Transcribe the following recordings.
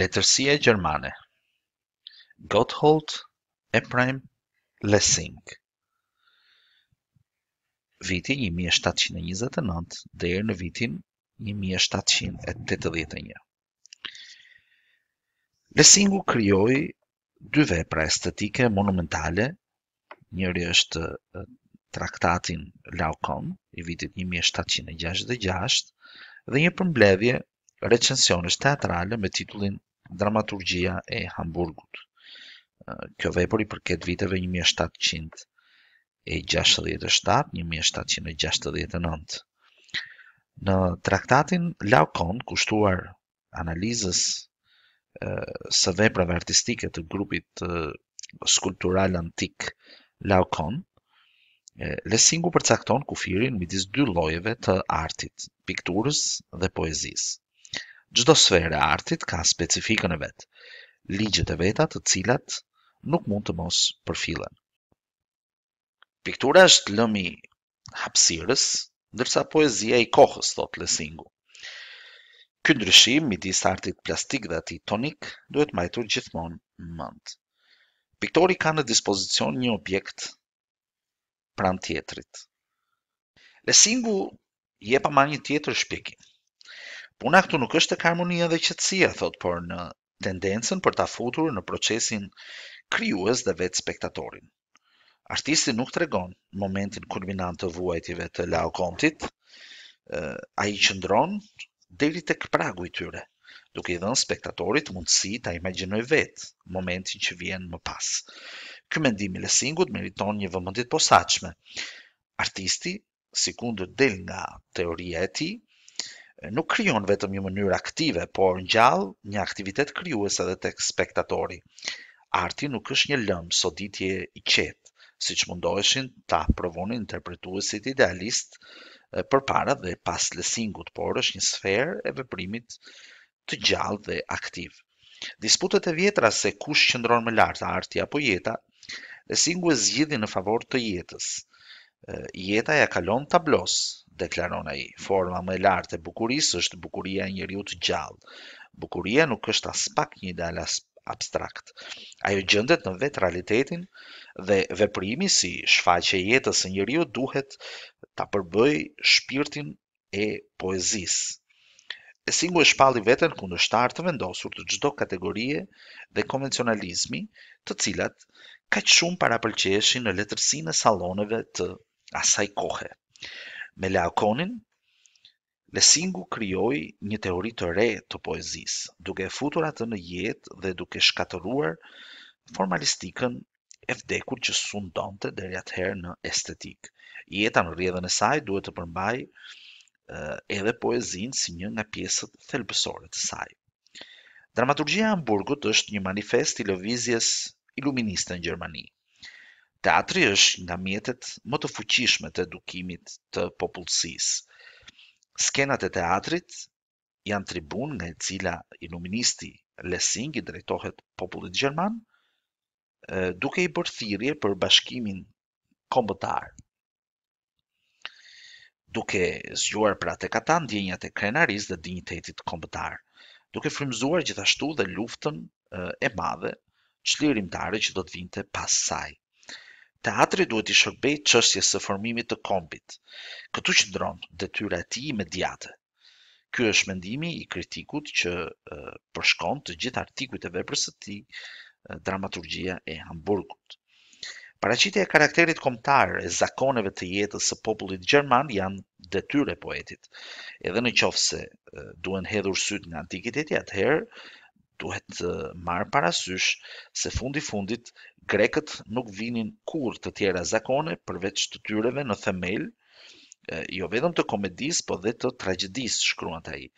letërsia gjermane Gotthold Ephraim Lessing viti 1729 deri në vitin 1781 Lessingu krijoi dy vepra estetike monumentale njëri është traktatin Laocoon i vitit 1766 dhe një përmbledhje recensionesh teatrale me titullin dramaturgjia e Hamburgut. Kjo vepër i përket viteve 1700 e 67-1769. Në traktatin Laukon, kushtuar analizës së veprave artistike të grupit skulptural antik Laukon, Lessingu përcakton kufirin midis dy llojeve të artit, pikturës dhe poezisë. Gjdo sferë e artit ka specifikën e vetë, ligjët e vetat të cilat nuk mund të mos përfilën. Piktura është lëmi hapsirës, ndërsa poezia i kohës, thotë lesingu. Këndryshim, mi disë artit plastik dhe ati tonik, duhet majtur gjithmonë mëndë. Piktori ka në dispozicion një objekt pranë tjetrit. Lesingu je pa ma një tjetër shpjegim. Puna këtu nuk është të karmonia dhe qëtësia, thot, por në tendencën për ta futur në procesin krijues dhe vetë spektatorin. Artisti nuk të regon momentin kulminant të vuajtive të Laokontit, a i qëndron deri tek pragu i tyre, duke i dhënë spektatorit mundësi të imaginoj vetë momentin që vjen më pas. Ky mendim i Lessingut meriton një vëmendje të posaçme. Artisti, sikundër del nga teoria e tij, nuk kryon vetëm një mënyrë aktive, por në gjallë një aktivitet krijues edhe të spektatori. Arti nuk është një lëmë, so ditje i qetë, si që mundoheshin ta provoni interpretuesit idealist për para dhe pas lesingut, por është një sferë e veprimit të gjallë dhe aktiv. Disputet e vjetra se kush qëndron më lart, arti apo jeta, lesingu e zgjidhi në favor të jetës. Jeta ja kalon tablosë, deklaron ai. Forma më e lartë e bukurisë është bukuria e njeriu të gjallë. Bukuria nuk është as pak një ideal as abstrakt. Ajo gjendet në vetë realitetin dhe veprimi si shfaqje e jetës së njeriu duhet ta përbëj shpirtin e poezisë. E singu e shpalli veten kundështar të vendosur të gjdo kategorie dhe konvencionalizmi të cilat ka që shumë para pëlqeshi në letërsin e saloneve të asaj kohe me Lacanin, Lessingu krijoi një teori të re të poezisë, duke futur atë në jetë dhe duke shkatëruar formalistikën e vdekur që sundonte deri atëherë në estetik. Jeta në rrjedhën e saj duhet të përmbaj eh, edhe poezinë si një nga pjesët thelbësore të saj. Dramaturgjia e Hamburgut është një manifest i lëvizjes iluministe në Gjermani. Teatri është nga mjetet më të fuqishme të edukimit të popullsisë. Skenat e teatrit janë tribun nga e cila iluministi Lessing i drejtohet popullit Gjerman, duke i bërthirje për bashkimin kombëtar. Duke zgjuar pra të katan, djenjat e krenaris dhe dignitetit kombëtar. Duke frimzuar gjithashtu dhe luftën e madhe, qlirimtare që do të vinte pas saj. Teatri duhet i shërbej qështje së formimit të kombit, këtu që dronë detyra ti i mediate. Ky është mendimi i kritikut që përshkon të gjithë artikujt e veprës së tij dramaturgjia e Hamburgut. Paraqitja e karakterit kombëtar e zakoneve të jetës së popullit gjerman janë detyrë e poetit. Edhe në qoftë se duhen hedhur syt nga antikiteti, atëherë duhet të marr parasysh se fundi fundit grekët nuk vinin kur të tjera zakone përveç të tyreve në themel, jo vetëm të komedis, po dhe të tragedis, shkruan të aji.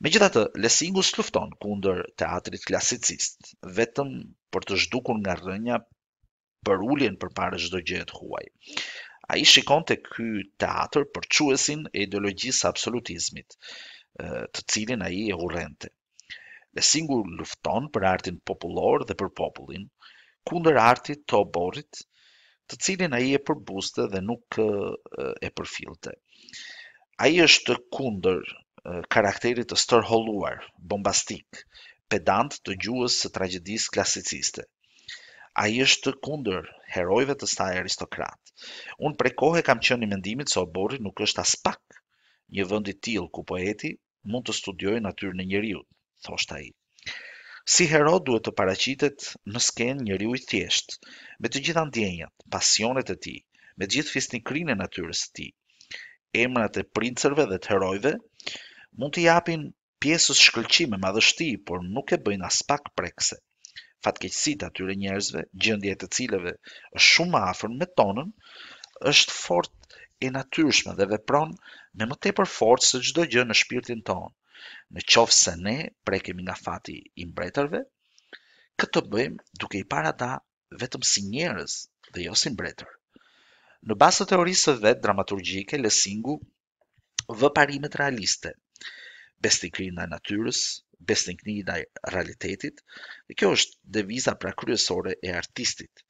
Me gjitha të, Lesingus lufton kunder teatrit klasicist, vetëm për të zhdukur nga rënja për ulljen për pare gjithë gjithë huaj. A i shikon të ky teatr për quesin e ideologjisë absolutizmit, të cilin a i e hurrente. Lesingus lufton për artin popullor dhe për popullin, kundër artit të oborit, të cilin a i e përbuste dhe nuk e përfilte. A i është kundër karakterit të stërholuar, bombastik, pedant të gjuhës së tragjedisë klasiciste. A i është kundër herojve të staj aristokrat. Unë prej kohë kam qënë i mendimit se oborit nuk është as pak një vëndit tilë ku poeti mund të studiojë natyrë në njëriut, thosht a i. Si hero duhet të paraqitet në skenë njeriu i thjeshtë, me të gjitha ndjenjat, pasionet e tij, me të gjithë fisnikrinë e natyrës së tij. Emrat e princerve dhe të herojve mund të japin pjesës shkëlqime madhështi, por nuk e bëjnë as pak prekse. Fatkeqësit atyre njerëzve, gjendje të cileve është shumë ma me tonën, është fort e natyrshme dhe vepron me më tepër forcë se çdo gjë në shpirtin tonë në qovë se ne prekemi nga fati i mbretërve, këtë bëjmë duke i para ta vetëm si njerës dhe jo si mbretër. Në basë të teorisë të dramaturgjike, Lesingu vë parimet realiste, besti kri nga natyrës, besti kri nga realitetit, dhe kjo është deviza pra kryesore e artistit,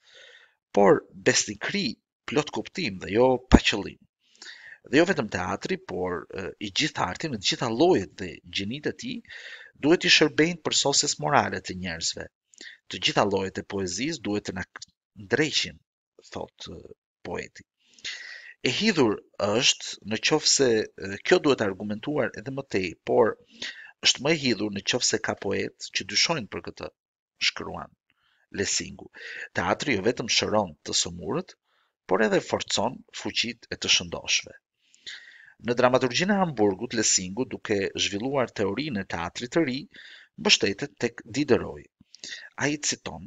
por besti kri plot kuptim dhe jo pa qëllim dhe jo vetëm teatri, por i gjithë artin, në gjitha llojet dhe gjinitë e tij, duhet i shërbejnë për soses morale të njerëzve. Të gjitha llojet e poezisë duhet të na drejqin, thot poeti. E hidhur është në qofë se kjo duhet argumentuar edhe më tej, por është më e hidhur në qofë se ka poetë që dyshojnë për këtë, shkruan Lesingu. Teatri jo vetëm shëron të sëmurët, por edhe forcon fuqit e të shëndoshve. Në dramaturgjinë e Hamburgut, Lessingu, duke zhvilluar teorinë e teatrit të ri, mbështetet tek Diderot. Ai citon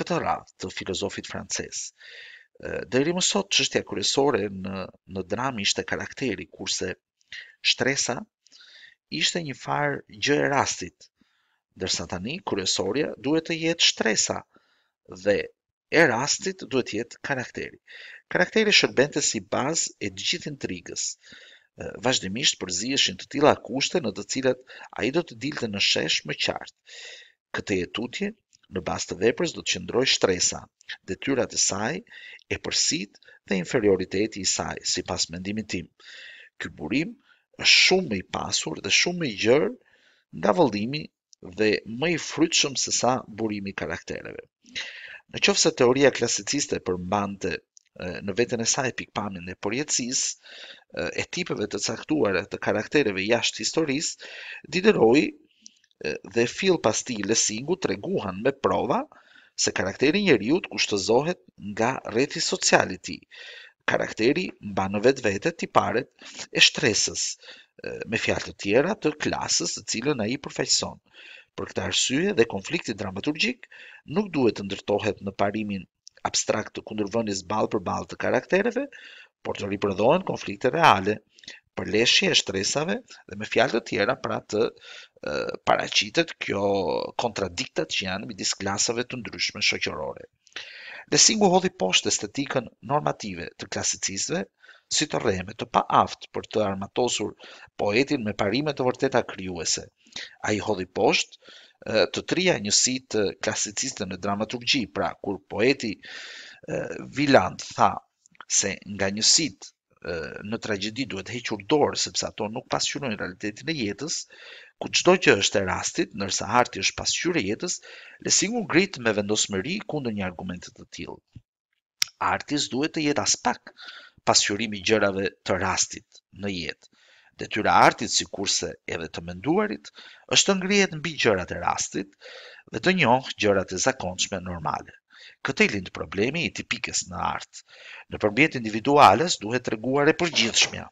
këtë radhë të filozofit francez. Deri më sot çështja kryesore në në dramë ishte karakteri, kurse shtresa ishte një farë gjë e rastit. Dërsa tani kryesorja duhet të jetë shtresa dhe e rastit duhet jetë karakteri. Karakteri shërbente si bazë e gjithë intrigës. Vazhdimisht përzieshin të tilla kushte në të cilat ai do të dilte në shesh më qartë. Këtë jetutje në bazë të veprës do të qëndroj shtresa, detyrat e saj e përsit dhe inferioriteti i saj sipas mendimit tim. Ky burim është shumë më i pasur dhe shumë më i gjërë nga vëllimi dhe më i frytshëm se sa burimi i karaktereve. Në qofë se teoria klasiciste për mbante në vetën e saj pikpamin e porjetësis, e tipeve të caktuar të karaktereve jashtë historis, Dideroj dhe fil pas ti lesingu të reguhan me prova se karakteri njeriut kushtëzohet nga reti socialit ti, karakteri mba në vetë vetët ti e shtresës me fjallë të tjera të klasës të cilën a i përfejson. Për këtë arsye dhe konflikti dramaturgjik nuk duhet të ndërtohet në parimin abstrakt të kundërvënies balë për balë të karaktereve, por të riprodhohen konflikte reale, përleshje e shtresave dhe me fjalë të tjera pra të paraqitet paracitet kjo kontradiktat që janë midis klasave të ndryshme shoqërore. Dhe singu hodhi poshtë estetikën normative të klasicistëve, si të rreme të pa aftë për të armatosur poetin me parime të vërteta kryuese – a i hodhi poshtë, të trija njësi të klasiciste në dramaturgji, pra kur poeti Viland tha se nga njësit në tragedi duhet hequr dorë, sepse ato nuk pasqyrojnë realitetin e jetës, ku çdo që është e rastit, nërsa arti është pasqyrë e jetës, singur grit me vendosmëri kundër një argumentet të tillë. Artis duhet të jetë aspak pasqyrimi gjërave të rastit në jetë detyra artit si kurse edhe të menduarit, është të ngrijet në bi gjërat e rastit dhe të njohë gjërat e zakonçme normale. Këtë i lindë problemi i tipikës në art. Në përmjet individuales duhet të reguar e përgjithshmja.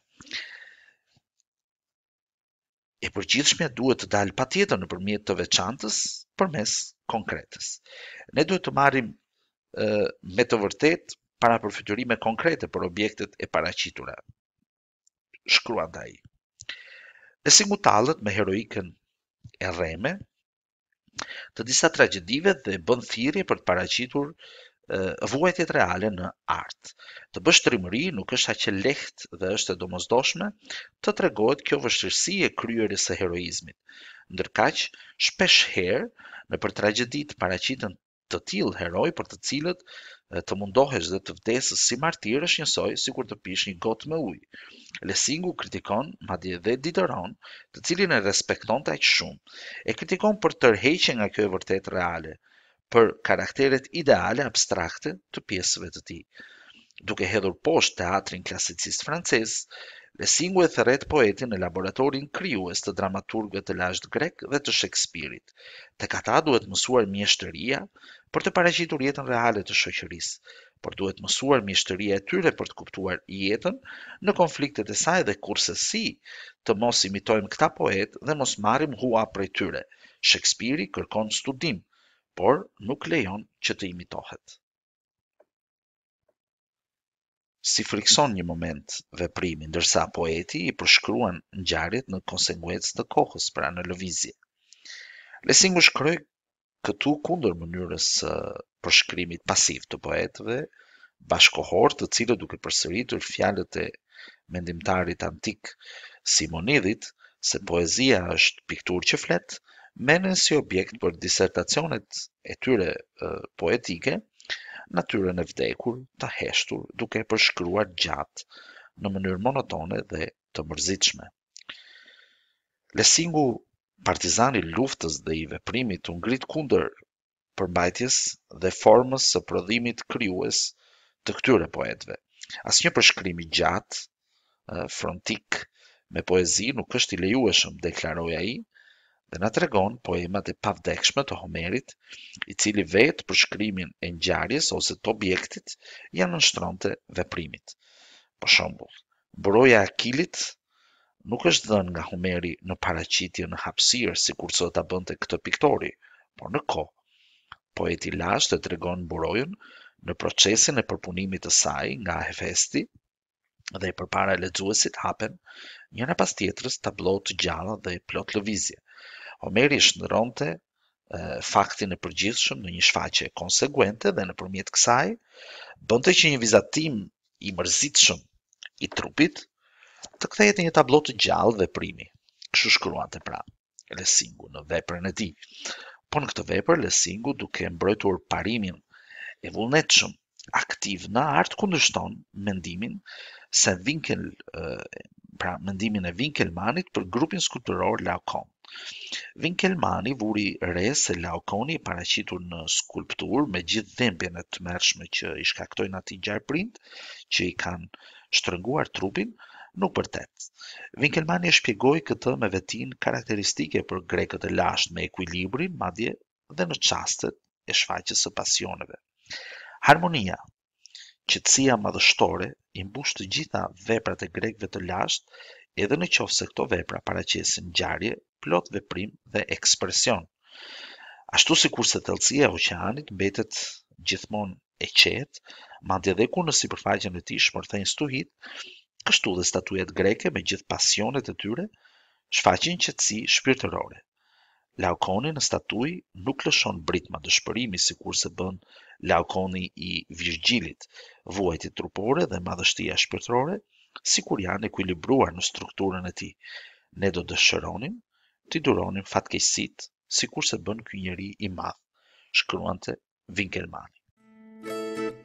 E përgjithshmja duhet të dalë pa tjetër në përmjet të veçantës për mes konkretës. Ne duhet të marim me të vërtet para përfyturime konkrete për objektet e paracitura. Shkruan da i. E si ngutallët me heroikën e rreme të disa tragjedive dhe bën thirrje për të paraqitur vuajtjet reale në art. Të bësh të rimëri nuk është aqë lehtë dhe është e domosdoshme të tregojt kjo vështërsi e kryeris e heroizmit. Ndërkaq, shpesh herë, në për tragedit paracitën të tilë heroj për të cilët të mundohesh dhe të vdesës si martir është njësoj si kur të pish një gotë me ujë. Lesingu kritikon, madje dhe ditëron, të cilin e respekton të shumë, e kritikon për tërheqen nga kjo e vërtet reale, për karakteret ideale abstrakte të pjesëve të ti. Duke hedhur poshtë teatrin klasicist francesë, Lessingu e thërret poetin e laboratorin kryues të dramaturgët të lasht grek dhe të Shakespeare-it. Të kata duhet mësuar mjeshtëria për të paraqitur jetën reale të shoqërisë, por duhet mësuar mjeshtëria e tyre për të kuptuar jetën në konfliktet e saj dhe kurse si të mos imitojmë këta poet dhe mos marim hua prej tyre. Shakespeare-i kërkon studim, por nuk lejon që të imitohet si frikson një moment veprimi, ndërsa poeti i përshkruan në gjarit në konsenguets të kohës, pra në lëvizje. Lesingu shkryk këtu kundër mënyrës përshkrymit pasiv të poetëve, bashkohor të cilë duke përsëritur fjalët e mendimtarit antik Simonidit, se poezia është piktur që fletë, menën si objekt për disertacionet e tyre poetike, natyrën e vdekur, të heshtur, duke përshkruar gjatë në mënyrë monotone dhe të mërzitshme. Lesingu partizani luftës dhe i veprimit të ngrit kunder përmbajtjes dhe formës së prodhimit kryues të këtyre poetve. As një përshkrimi gjatë, eh, frontik, me poezi nuk është i lejueshëm, deklaroja i, dhe na të regon poemat e pavdekshme të Homerit, i cili vetë për shkrymin e njëjarjes ose të objektit janë në shtronte dhe primit. Për shumbull, broja akilit nuk është dhenë nga Homeri në paraqitje në hapsirë si kur sot të bënte këtë piktori, por në ko, poeti lasht të të regon në procesin e përpunimit të saj nga hefesti dhe i përpara e ledzuesit hapen njëna pas tjetërës tablo të gjalla dhe i plot lëvizje. Omeri shndronte faktin e përgjithshëm në një shfaqje konsekuente dhe nëpërmjet kësaj bënte që një vizatim i mërzitshëm i trupit të kthehet në një tablo të gjallë dhe primi. Kështu shkruante pra Lesingu në veprën e tij. Po në këtë vepër Lesingu duke mbrojtur parimin e vullnetshëm aktiv në art kundëston mendimin se Winkel pra mendimin e Winkelmanit për grupin skulptoror Laocoon. Winkelmani vuri re se Laokoni i paraqitur në skulptur me gjithë dhëmbjen e tmerrshme që i shkaktojnë gjarë print që i kanë shtrënguar trupin, nuk përtet. Winkelmani e shpjegoi këtë me vetin karakteristike për grekët e lashtë me ekuilibrin, madje dhe në çastet e shfaqjes së pasioneve. Harmonia, qetësia madhështore i mbush të gjitha veprat e grekëve të lashtë, edhe në qofë se këto vepra paracjesin gjarje, plot veprim dhe ekspresion. Ashtu si kurse tëlsia e oqeanit betet gjithmon e qetë, ma dhe dhe ku në si përfajgjën e ti shmërthejnë stuhit, kështu dhe statuet greke me gjithë pasionet e tyre, shfaqin si shpirtërore. Laukoni në statuj nuk lëshon britma dëshpërimi si se bën Laukoni i Virgjilit, vuajti trupore dhe madhështia shpirtërore, si kur janë ekuilibruar në strukturën e ti. Ne do dëshëronim, ti duronim fatkejsit, si kur se bën kënjëri i madhë, shkruante Winkelmanni.